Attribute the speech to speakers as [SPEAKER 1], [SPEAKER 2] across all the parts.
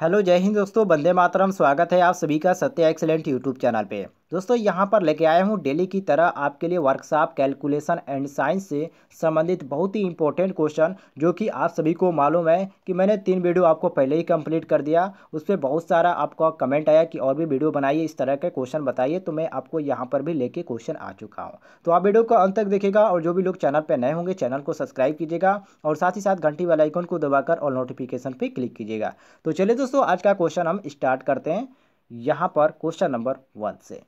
[SPEAKER 1] hello जय हिंद दोस्तों बंदे मातरम स्वागत है आप सभी का सत्य एक्सेलेंट यूट्यूब चैनल पे दोस्तों यहाँ पर लेके आया हूँ डेली की तरह आपके लिए वर्कशॉप कैलकुलेशन एंड साइंस से संबंधित बहुत ही इंपॉर्टेंट क्वेश्चन जो कि आप सभी को मालूम है कि मैंने तीन वीडियो आपको पहले ही कंप्लीट कर दिया उस पर बहुत सारा आपका कमेंट आया कि और भी वीडियो बनाइए इस तरह के क्वेश्चन बताइए तो मैं आपको यहाँ पर भी लेके क्वेश्चन आ चुका हूँ तो आप वीडियो को अंत तक देखिएगा और जो भी लोग चैनल पर नए होंगे चैनल को सब्सक्राइब कीजिएगा और साथ ही साथ घंटी वाला आइकन को दबाकर और नोटिफिकेशन पर क्लिक कीजिएगा तो चलिए दोस्तों आज का क्वेश्चन हम स्टार्ट करते हैं यहाँ पर क्वेश्चन नंबर वन से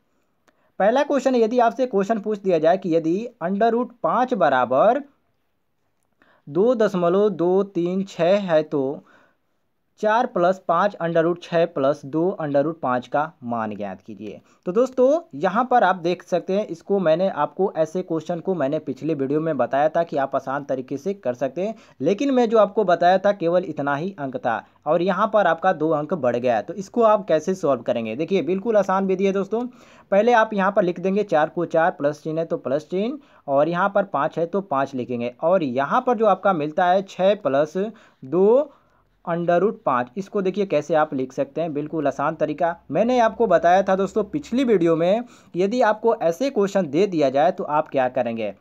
[SPEAKER 1] पहला क्वेश्चन यदि आपसे क्वेश्चन पूछ दिया जाए कि यदि अंडर रूट पाँच बराबर दो दशमलव दो तीन छः है तो चार प्लस पाँच अंडर रूट छः प्लस दो अंडर रूट पाँच का मान ज्ञात कीजिए तो दोस्तों यहाँ पर आप देख सकते हैं इसको मैंने आपको ऐसे क्वेश्चन को मैंने पिछले वीडियो में बताया था कि आप आसान तरीके से कर सकते हैं लेकिन मैं जो आपको बताया था केवल इतना ही अंक था और यहाँ पर आपका दो अंक बढ़ गया तो इसको आप कैसे सॉल्व करेंगे देखिए बिल्कुल आसान विधि है दोस्तों पहले आप यहाँ पर लिख देंगे चार को चार प्लस चिन्ह है तो प्लस चिन्ह और यहाँ पर पाँच है तो पाँच लिखेंगे और यहाँ पर जो आपका मिलता है छः प्लस दो अंडर रूट पाँच इसको देखिए कैसे आप लिख सकते हैं बिल्कुल आसान तरीका मैंने आपको बताया था दोस्तों पिछली वीडियो में यदि आपको ऐसे क्वेश्चन दे दिया जाए तो आप क्या करेंगे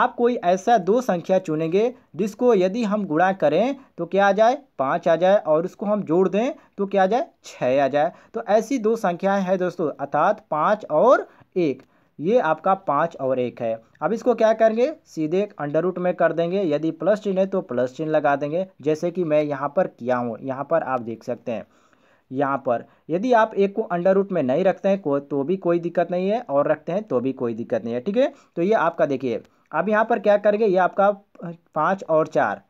[SPEAKER 1] आप कोई ऐसा दो संख्या चुनेंगे जिसको यदि हम गुणा करें तो क्या आ जाए पाँच आ जाए और उसको हम जोड़ दें तो क्या आ जाए छः आ जाए तो ऐसी दो संख्याएं हैं दोस्तों अर्थात पाँच और एक ये आपका पाँच और एक है अब इसको क्या करेंगे सीधे अंडर रूट में कर देंगे यदि प्लस चिन्ह है तो प्लस चिन्ह लगा देंगे जैसे कि मैं यहाँ पर किया हूँ यहाँ पर आप देख सकते हैं यहाँ पर यदि आप एक को अंडर रूट में नहीं रखते हैं को तो भी कोई दिक्कत नहीं है और रखते हैं तो भी कोई दिक्कत नहीं है ठीक है तो ये आपका देखिए अब यहाँ पर क्या करेंगे ये आपका पाँच और चार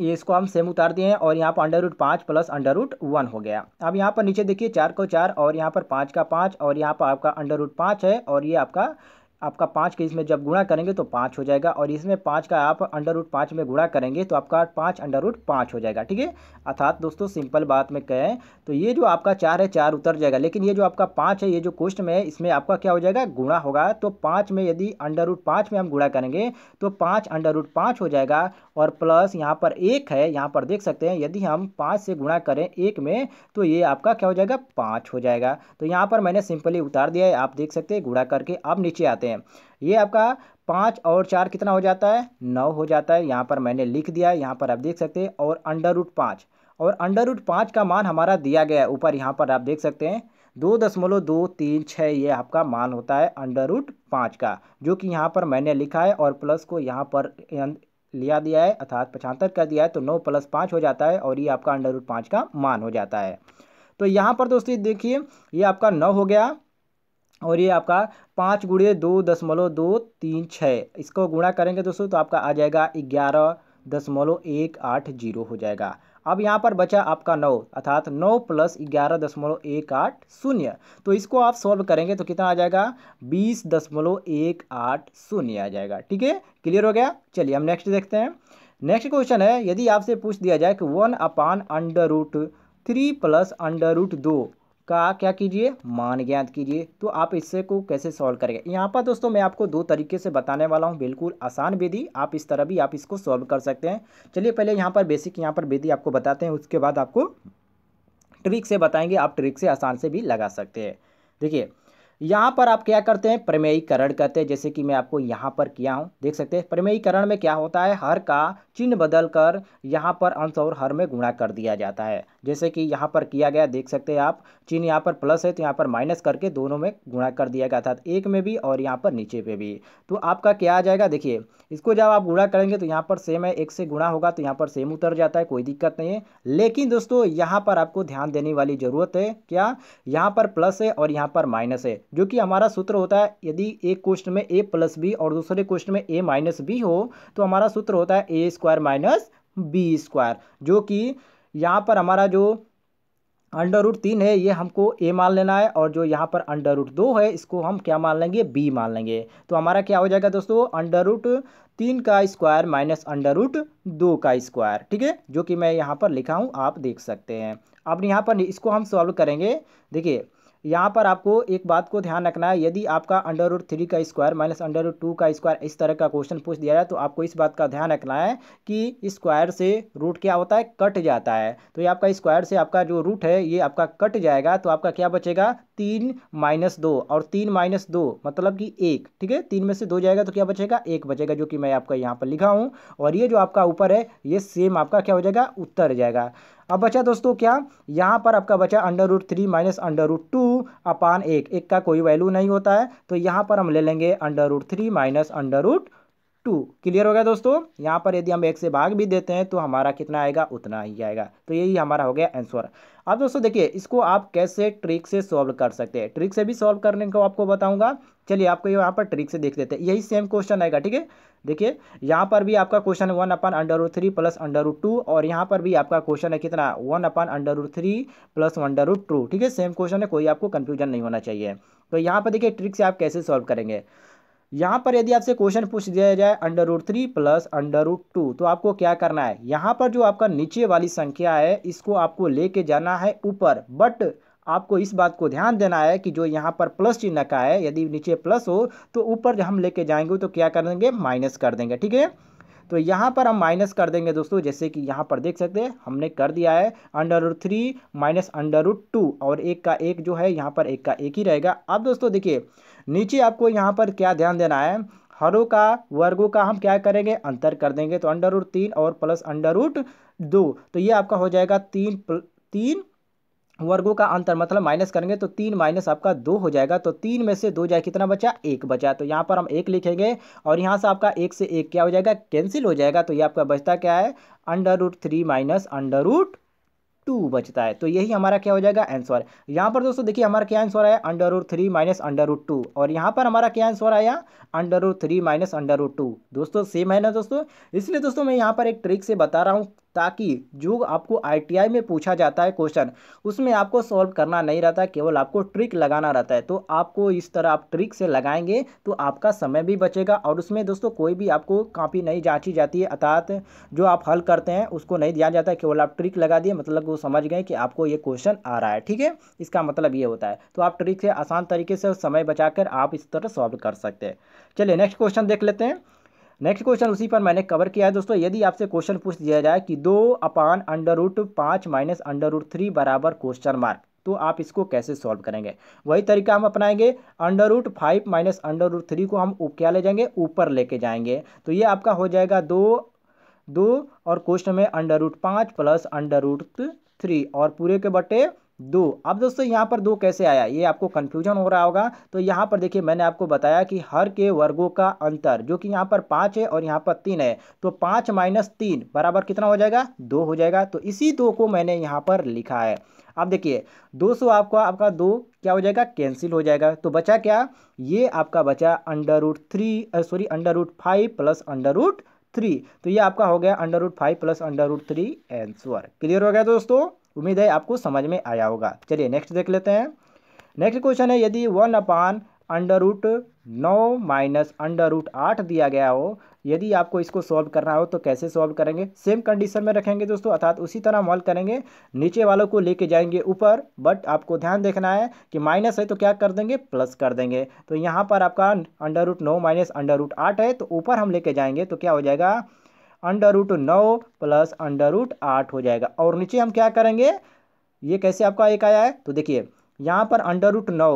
[SPEAKER 1] ये इसको हम सेम उतार दिए हैं और यहाँ पर अंडर रूट पाँच प्लस अंडर रूट वन हो गया अब यहाँ पर नीचे देखिए चार को चार और यहाँ पर पाँच का पाँच और यहाँ पर आपका अंडर रूट पाँच है और ये आपका आपका पाँच के इसमें जब गुणा करेंगे तो पाँच हो जाएगा और इसमें पाँच का आप अंडर रूट पाँच में गुणा करेंगे तो आपका पाँच अंडर रूट पाँच हो जाएगा ठीक है अर्थात दोस्तों सिंपल बात में कहें तो ये जो आपका चार है चार उतर जाएगा लेकिन ये जो आपका पाँच है ये जो कोष्ट में है इसमें आपका क्या हो जाएगा गुणा होगा तो पाँच में यदि अंडर रूट पाँच में हम गुणा करेंगे तो पाँच अंडर रूट पाँच हो जाएगा और प्लस यहाँ पर एक है यहाँ पर देख सकते हैं यदि हम पाँच से गुणा करें एक में तो ये आपका क्या हो जाएगा पाँच हो जाएगा तो यहाँ पर मैंने सिंपली उतार दिया है आप देख सकते हैं गुणा करके आप नीचे आते हैं ये आपका पाँच और चार कितना हो जाता है नौ हो जाता है यहाँ पर मैंने लिख दिया है यहाँ पर आप देख सकते हैं और अंडर रूट पाँच और अंडर रूट पाँच का मान हमारा दिया गया है ऊपर यहाँ पर आप देख सकते हैं दो दशमलव दो तीन छः ये आपका मान होता है अंडर रूट पाँच का जो कि यहाँ पर मैंने लिखा है और प्लस को यहाँ पर लिया दिया है अर्थात पचहत्तर कर दिया है तो नौ प्लस पाँच हो जाता है और ये आपका अंडर रूट पाँच का मान हो जाता है तो यहाँ पर दोस्तों देखिए ये आपका नौ हो गया और ये आपका पाँच गुड़े दो दशमलव दो तीन छः इसको गुणा करेंगे दोस्तों तो आपका आ जाएगा ग्यारह दशमलव एक आठ जीरो हो जाएगा अब यहाँ पर बचा आपका नौ अर्थात नौ प्लस ग्यारह दशमलव एक आठ शून्य तो इसको आप सॉल्व करेंगे तो कितना आ जाएगा बीस दशमलव एक आठ शून्य आ जाएगा ठीक है क्लियर हो गया चलिए हम नेक्स्ट देखते हैं नेक्स्ट क्वेश्चन है यदि आपसे पूछ दिया जाए कि one upon under root three plus under root दो का क्या कीजिए मान ज्ञात कीजिए तो आप इससे को कैसे सॉल्व करेंगे यहाँ पर दोस्तों मैं आपको दो तरीके से बताने वाला हूँ बिल्कुल आसान विधि आप इस तरह भी आप इसको सॉल्व कर सकते हैं चलिए पहले यहाँ पर बेसिक यहाँ पर विधि आपको बताते हैं उसके बाद आपको ट्रिक से बताएंगे आप ट्रिक से आसान से भी लगा सकते हैं देखिए यहाँ पर आप क्या करते हैं प्रमेयीकरण करते हैं जैसे कि मैं आपको यहाँ पर किया हूँ देख सकते हैं प्रमेयीकरण में क्या होता है हर का चिन्ह बदल कर यहाँ पर अंश और हर में गुणा कर दिया जाता है जैसे कि यहाँ पर किया गया देख सकते हैं आप चिन्ह यहाँ पर प्लस है तो यहाँ पर माइनस करके दोनों में गुणा कर दिया गया अर्थात एक में भी और यहाँ पर नीचे पे भी तो आपका क्या आ जाएगा देखिए इसको जब आप गुणा करेंगे तो यहाँ पर सेम है एक से गुणा होगा तो यहाँ पर सेम उतर जाता है कोई दिक्कत नहीं है लेकिन दोस्तों यहाँ पर आपको ध्यान देने वाली ज़रूरत है क्या यहाँ पर प्लस है और यहाँ पर माइनस है जो कि हमारा सूत्र होता है यदि एक क्वेश्चन में ए प्लस बी और दूसरे क्वेश्चन में ए माइनस बी हो तो हमारा सूत्र होता है A square minus B square जो कि यहाँ पर हमारा जो अंडर रूट तीन है ये हमको ए मान लेना है और जो यहाँ पर अंडर रूट दो है इसको हम क्या मान लेंगे बी मान लेंगे तो हमारा क्या हो जाएगा दोस्तों अंडर रूट तीन का स्क्वायर माइनस अंडर रूट दो का स्क्वायर ठीक है जो कि मैं यहाँ पर लिखा हूँ आप देख सकते हैं अब यहाँ पर इसको हम सॉल्व करेंगे देखिए यहाँ पर आपको एक बात को ध्यान रखना है यदि आपका अंडर रूट थ्री का square minus under root two का स्क्वायर इस तरह का क्वेश्चन पूछ दिया जाए तो आपको इस बात का ध्यान रखना है कि स्क्वायर से रूट क्या होता है कट जाता है तो ये आपका स्क्वायर से आपका जो रूट है ये आपका कट जाएगा तो आपका क्या बचेगा तीन माइनस दो और तीन माइनस दो मतलब कि एक ठीक है तीन में से दो जाएगा तो क्या बचेगा एक बचेगा जो कि मैं आपका यहाँ पर लिखा हूँ और ये जो आपका ऊपर है ये सेम आपका क्या हो जाएगा उत्तर जाएगा अब बचा दोस्तों क्या यहाँ पर आपका बचा under root three minus under root two upon एक एक का कोई वैल्यू नहीं होता है तो यहाँ पर हम ले लेंगे under root three minus under root two clear हो गया दोस्तों यहाँ पर यदि हम एक से भाग भी देते हैं तो हमारा कितना आएगा उतना ही आएगा तो यही हमारा हो गया आंसर अब दोस्तों देखिए इसको आप कैसे ट्रिक से सॉल्व कर सकते हैं ट्रिक से भी सॉल्व करने को आपको बताऊंगा चलिए आपको यहाँ पर ट्रिक से देख लेते हैं यही सेम क्वेश्चन आएगा ठीक है देखिए यहाँ पर भी आपका क्वेश्चन है one upon under root three plus under root two और यहाँ पर भी आपका क्वेश्चन है कितना one upon under root three plus under root two ठीक है सेम क्वेश्चन है कोई आपको कन्फ्यूजन नहीं होना चाहिए तो यहाँ पर देखिए ट्रिक से आप कैसे सॉल्व करेंगे यहाँ पर यदि आपसे क्वेश्चन पूछ दिया जाए under root three plus under root two तो आपको क्या करना है यहाँ पर जो आपका नीचे वाली संख्या है इसको आपको लेके जाना है ऊपर बट आपको इस बात को ध्यान देना है कि जो यहाँ पर प्लस चिन्ह का है यदि नीचे प्लस हो तो ऊपर हम लेके जाएंगे तो क्या कर देंगे माइनस कर देंगे ठीक है तो यहाँ पर हम माइनस कर देंगे दोस्तों जैसे कि यहाँ पर देख सकते हैं हमने कर दिया है under root three minus under root two और एक का एक जो है यहाँ पर एक का एक ही रहेगा अब दोस्तों देखिए नीचे आपको यहाँ पर क्या ध्यान देना है हरों का वर्गों का हम क्या करेंगे अंतर कर देंगे तो अंडर रूट तीन और प्लस अंडर रूट दो तो ये आपका हो जाएगा तीन तीन वर्गों का अंतर मतलब माइनस करेंगे तो तीन माइनस आपका दो हो जाएगा तो तीन में से दो जाए कितना बचा एक बचा तो यहाँ पर हम एक लिखेंगे और यहाँ से आपका एक से एक क्या हो जाएगा कैंसिल हो जाएगा तो ये आपका बचता क्या है under root three minus under root two बचता है तो यही हमारा क्या हो जाएगा आंसर यहाँ पर दोस्तों देखिए हमारा क्या आंसर आया under root three minus under root two और यहाँ पर हमारा क्या आंसर आया under root three minus under root two दोस्तों सेम है ना दोस्तों इसलिए दोस्तों मैं यहाँ पर एक ट्रिक से बता रहा हूँ ताकि जो आपको आईटीआई में पूछा जाता है क्वेश्चन उसमें आपको सॉल्व करना नहीं रहता केवल आपको ट्रिक लगाना रहता है तो आपको इस तरह आप ट्रिक से लगाएंगे तो आपका समय भी बचेगा और उसमें दोस्तों कोई भी आपको काफ़ी नहीं जांची जाती है अर्थात जो आप हल करते हैं उसको नहीं दिया जाता है केवल आप ट्रिक लगा दिए मतलब वो समझ गए कि आपको ये क्वेश्चन आ रहा है ठीक है इसका मतलब ये होता है तो आप ट्रिक से आसान तरीके से समय बचा आप इस तरह सॉल्व कर सकते हैं चलिए नेक्स्ट क्वेश्चन देख लेते हैं नेक्स्ट क्वेश्चन उसी पर मैंने कवर किया है दोस्तों यदि आपसे क्वेश्चन पूछ दिया जाए कि दो अपान अंडर रूट पाँच माइनस अंडर रूट थ्री बराबर क्वेश्चन मार्क तो आप इसको कैसे सॉल्व करेंगे वही तरीका हम अपनाएंगे under root five minus under root three को हम क्या ले जाएंगे ऊपर लेके जाएंगे तो ये आपका हो जाएगा दो दो और क्वेश्चन में अंडर रूट पाँच प्लस अंडर रूट थ्री और पूरे के बटे दो अब दोस्तों यहाँ पर दो कैसे आया ये आपको कन्फ्यूजन हो रहा होगा तो यहाँ पर देखिए मैंने आपको बताया कि हर के वर्गों का अंतर जो कि यहाँ पर पाँच है और यहाँ पर तीन है तो पाँच माइनस तीन बराबर कितना हो जाएगा दो हो जाएगा तो इसी दो को मैंने यहाँ पर लिखा है अब देखिए सौ आपको आपका दो क्या हो जाएगा कैंसिल हो जाएगा तो बचा क्या ये आपका बचा under root three sorry under root five plus under root three तो ये आपका हो गया under root five plus under root three answer clear हो गया दोस्तों उम्मीद है आपको समझ में आया होगा चलिए नेक्स्ट देख लेते हैं नेक्स्ट क्वेश्चन है यदि वन अपान अंडर रूट नौ माइनस अंडर रूट आठ दिया गया हो यदि आपको इसको सॉल्व करना हो तो कैसे सॉल्व करेंगे सेम कंडीशन में रखेंगे दोस्तों अर्थात उसी तरह मॉल करेंगे नीचे वालों को लेके जाएंगे ऊपर बट आपको ध्यान देखना है कि माइनस है तो क्या कर देंगे प्लस कर देंगे तो यहाँ पर आपका अंडर रूट नौ माइनस अंडर रूट आठ है तो ऊपर हम लेके जाएंगे तो क्या हो जाएगा अंडर रूट नौ प्लस अंडर रूट आठ हो जाएगा और नीचे हम क्या करेंगे ये कैसे आपका एक आया है तो देखिए यहाँ पर अंडर रूट नौ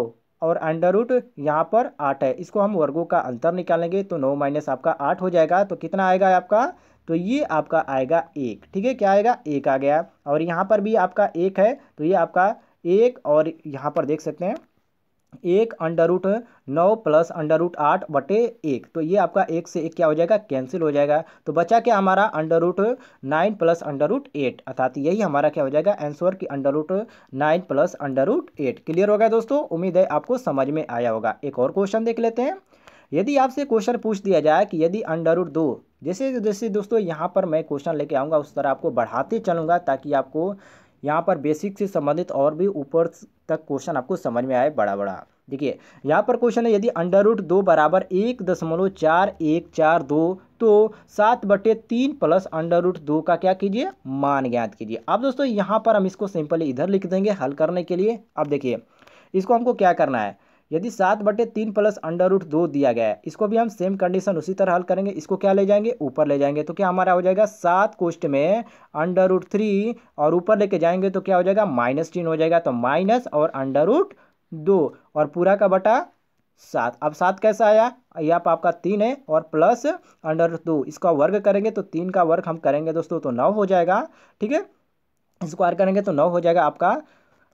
[SPEAKER 1] और अंडर रूट यहाँ पर आठ है इसको हम वर्गों का अंतर निकालेंगे तो नौ माइनस आपका आठ हो जाएगा तो कितना आएगा आपका तो ये आपका आएगा एक ठीक है क्या आएगा एक आ गया और यहाँ पर भी आपका एक है तो ये आपका एक और यहाँ पर देख सकते हैं एक अंडर रूट नौ प्लस अंडर रूट आठ बटे एक तो ये आपका एक से एक क्या हो जाएगा कैंसिल हो जाएगा तो बचा क्या हमारा under root nine plus under root eight अर्थात यही हमारा क्या हो जाएगा आंसर कि under root nine plus under root eight clear हो गया दोस्तों उम्मीद है आपको समझ में आया होगा एक और क्वेश्चन देख लेते हैं यदि आपसे क्वेश्चन पूछ दिया जाए कि यदि अंडर रूट दो जैसे जैसे दोस्तों यहाँ पर मैं क्वेश्चन लेके आऊँगा उस तरह आपको बढ़ाते चलूँगा ताकि आपको यहाँ पर बेसिक से संबंधित और भी ऊपर तक क्वेश्चन आपको समझ में आए बड़ा बड़ा देखिए यहाँ पर क्वेश्चन है यदि अंडर रूट दो बराबर एक दशमलव चार एक चार दो तो सात बटे तीन प्लस अंडर रूट दो का क्या कीजिए मान ज्ञात कीजिए अब दोस्तों यहाँ पर हम इसको सिंपली इधर लिख देंगे हल करने के लिए अब देखिए इसको हमको क्या करना है यदि सात बटे तीन प्लस अंडर रूट दो दिया गया है इसको भी हम सेम कंडीशन उसी तरह हल करेंगे इसको क्या ले जाएंगे ऊपर ले जाएंगे तो क्या हमारा हो जाएगा सात कोष्ट में अंडर रूट थ्री और ऊपर लेके जाएंगे तो क्या हो जाएगा माइनस चिन्ह हो जाएगा तो माइनस और अंडर रूट दो और पूरा का बटा सात अब सात कैसा आया यह आप आपका तीन है और प्लस अंडर रूट दो इसका वर्ग करेंगे तो तीन का वर्ग हम करेंगे दोस्तों तो नौ हो जाएगा ठीक है स्क्वायर करेंगे तो नौ हो जाएगा आपका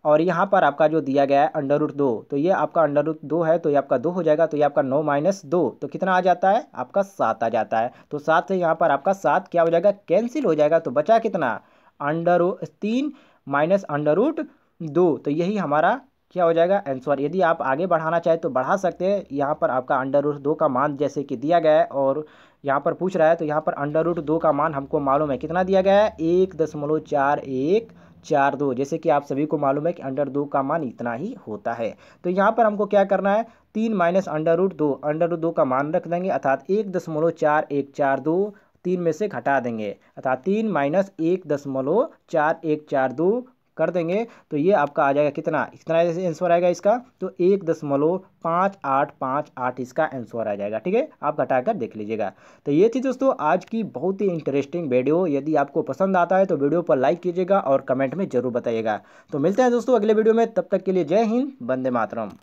[SPEAKER 1] और यहाँ पर आपका जो दिया गया है अंडर रूट दो तो ये आपका अंडर रूट दो है तो ये आपका दो हो जाएगा तो ये आपका नौ माइनस दो तो कितना आ जाता है आपका सात आ जाता है तो सात से यहाँ पर आपका सात क्या हो जाएगा कैंसिल हो जाएगा तो बचा कितना अंडर तीन माइनस अंडर रूट दो तो यही हमारा क्या हो जाएगा आंसर यदि आप आगे बढ़ाना चाहें तो बढ़ा सकते हैं यहाँ पर आपका अंडर रूट दो का मान जैसे कि दिया गया है और यहाँ पर पूछ रहा है तो यहाँ पर अंडर रूट दो का मान हमको मालूम है कितना दिया गया है एक दशमलव चार एक चार दो जैसे कि आप सभी को मालूम है कि अंडर दो का मान इतना ही होता है तो यहाँ पर हमको क्या करना है तीन माइनस अंडर रूट दो अंडर रूट दो का मान रख देंगे अर्थात एक दशमलव चार एक चार दो तीन में से घटा देंगे अर्थात तीन माइनस एक दशमलव चार एक चार दो कर देंगे तो ये आपका आ जाएगा कितना कितना आंसर आएगा इसका तो एक दशमलव पाँच आठ पाँच आठ इसका आंसर आ जाएगा ठीक है आप घटाकर देख लीजिएगा तो ये थी दोस्तों आज की बहुत ही इंटरेस्टिंग वीडियो यदि आपको पसंद आता है तो वीडियो पर लाइक कीजिएगा और कमेंट में जरूर बताइएगा तो मिलते हैं दोस्तों अगले वीडियो में तब तक के लिए जय हिंद वंदे मातरम